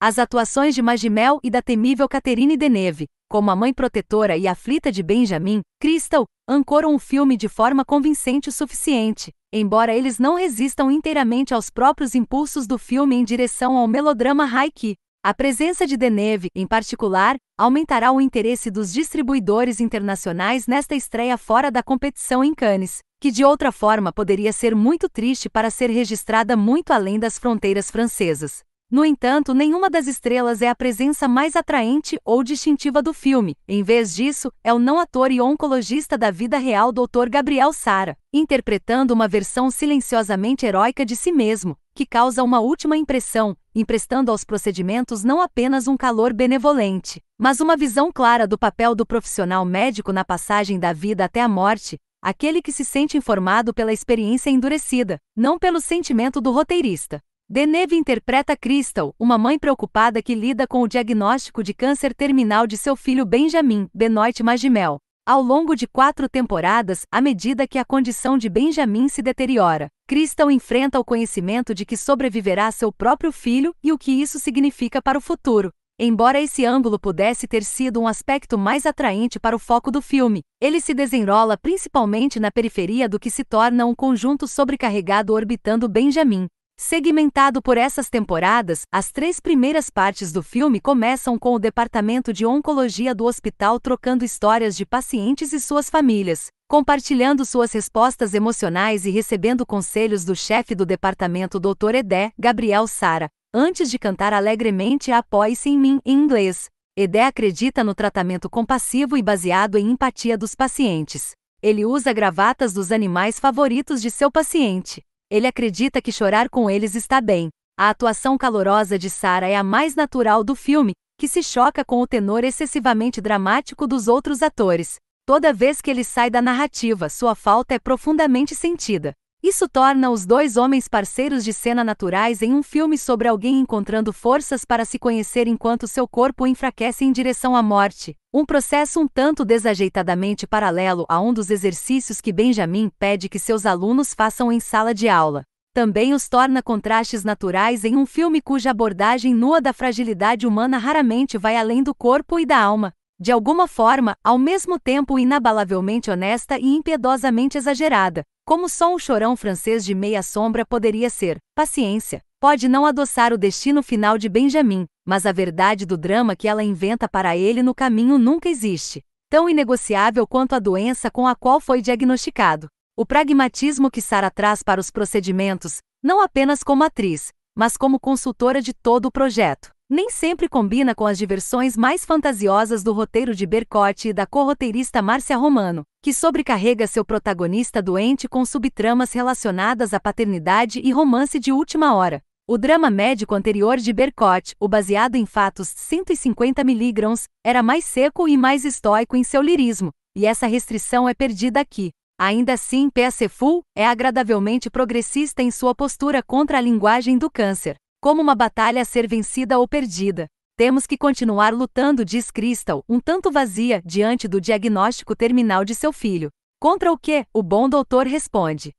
As atuações de Magimel e da temível Catherine Deneve, como a mãe protetora e aflita de Benjamin, Crystal, ancoram o filme de forma convincente o suficiente, embora eles não resistam inteiramente aos próprios impulsos do filme em direção ao melodrama haiku. A presença de Deneve, em particular, aumentará o interesse dos distribuidores internacionais nesta estreia fora da competição em Cannes, que de outra forma poderia ser muito triste para ser registrada muito além das fronteiras francesas. No entanto, nenhuma das estrelas é a presença mais atraente ou distintiva do filme. Em vez disso, é o não ator e oncologista da vida real Dr. Gabriel Sara, interpretando uma versão silenciosamente heróica de si mesmo, que causa uma última impressão, emprestando aos procedimentos não apenas um calor benevolente, mas uma visão clara do papel do profissional médico na passagem da vida até a morte, aquele que se sente informado pela experiência endurecida, não pelo sentimento do roteirista. Deneve interpreta Crystal, uma mãe preocupada que lida com o diagnóstico de câncer terminal de seu filho Benjamin, Benoit Magimel. Ao longo de quatro temporadas, à medida que a condição de Benjamin se deteriora, Crystal enfrenta o conhecimento de que sobreviverá a seu próprio filho e o que isso significa para o futuro. Embora esse ângulo pudesse ter sido um aspecto mais atraente para o foco do filme, ele se desenrola principalmente na periferia do que se torna um conjunto sobrecarregado orbitando Benjamin. Segmentado por essas temporadas, as três primeiras partes do filme começam com o departamento de oncologia do hospital trocando histórias de pacientes e suas famílias, compartilhando suas respostas emocionais e recebendo conselhos do chefe do departamento Dr. Edé, Gabriel Sara, antes de cantar alegremente Após se em mim em inglês. Edé acredita no tratamento compassivo e baseado em empatia dos pacientes. Ele usa gravatas dos animais favoritos de seu paciente. Ele acredita que chorar com eles está bem. A atuação calorosa de Sarah é a mais natural do filme, que se choca com o tenor excessivamente dramático dos outros atores. Toda vez que ele sai da narrativa, sua falta é profundamente sentida. Isso torna os dois homens parceiros de cena naturais em um filme sobre alguém encontrando forças para se conhecer enquanto seu corpo enfraquece em direção à morte, um processo um tanto desajeitadamente paralelo a um dos exercícios que Benjamin pede que seus alunos façam em sala de aula. Também os torna contrastes naturais em um filme cuja abordagem nua da fragilidade humana raramente vai além do corpo e da alma de alguma forma, ao mesmo tempo inabalavelmente honesta e impiedosamente exagerada, como só um chorão francês de meia sombra poderia ser. Paciência. Pode não adoçar o destino final de Benjamin, mas a verdade do drama que ela inventa para ele no caminho nunca existe. Tão inegociável quanto a doença com a qual foi diagnosticado. O pragmatismo que Sara traz para os procedimentos, não apenas como atriz, mas como consultora de todo o projeto nem sempre combina com as diversões mais fantasiosas do roteiro de Bercotti e da corroteirista Márcia Romano, que sobrecarrega seu protagonista doente com subtramas relacionadas à paternidade e romance de última hora. O drama médico anterior de Bercotti, o baseado em fatos 150 miligrãos, era mais seco e mais estoico em seu lirismo, e essa restrição é perdida aqui. Ainda assim, P.A.C. Full é agradavelmente progressista em sua postura contra a linguagem do câncer. Como uma batalha a ser vencida ou perdida. Temos que continuar lutando, diz Crystal, um tanto vazia, diante do diagnóstico terminal de seu filho. Contra o que? O bom doutor responde.